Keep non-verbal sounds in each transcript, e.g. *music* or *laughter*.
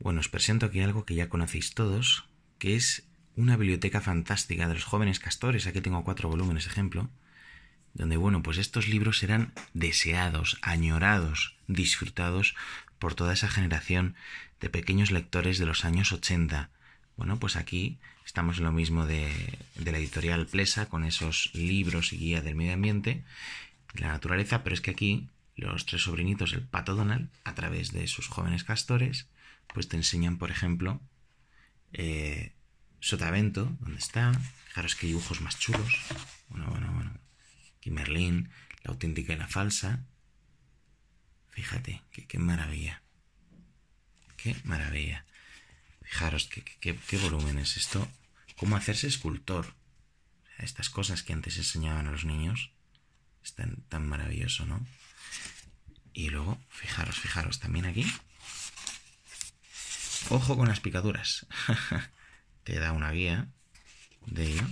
Bueno, os presento aquí algo que ya conocéis todos, que es una biblioteca fantástica de los jóvenes castores. Aquí tengo cuatro volúmenes, ejemplo. Donde, bueno, pues estos libros serán deseados, añorados, disfrutados por toda esa generación de pequeños lectores de los años 80. Bueno, pues aquí estamos en lo mismo de, la editorial Plesa, con esos libros y guía del medio ambiente, la naturaleza, pero es que aquí los tres sobrinitos el pato Donald, a través de sus jóvenes castores, pues te enseñan, por ejemplo, eh, Sotavento, donde está, fijaros qué dibujos más chulos, bueno, bueno, bueno, Kimmerlin, la auténtica y la falsa, fíjate, qué maravilla, qué maravilla, fijaros qué volumen es esto, cómo hacerse escultor, estas cosas que antes enseñaban a los niños, están tan, tan maravilloso, ¿no? Y luego, fijaros, fijaros, también aquí. Ojo con las picaduras. *laughs* Te da una guía de ello.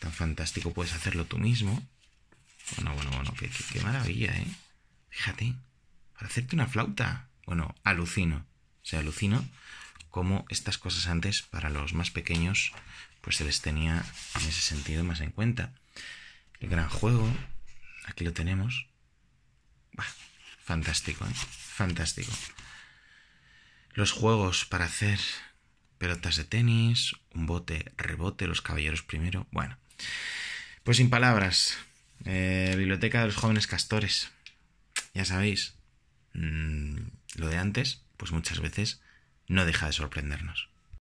Tan fantástico puedes hacerlo tú mismo. Bueno, bueno, bueno, qué, maravilla, ¿eh? Fíjate, para hacerte una flauta. Bueno, alucino. O sea, alucino como estas cosas antes para los más pequeños pues se les tenía en ese sentido más en cuenta. El gran juego, aquí lo tenemos, Fantástico, ¿eh? Fantástico. Los juegos para hacer pelotas de tenis, un bote, rebote, los caballeros primero. Bueno, pues sin palabras. Eh, Biblioteca de los jóvenes castores. Ya sabéis, mm, lo de antes, pues muchas veces no deja de sorprendernos.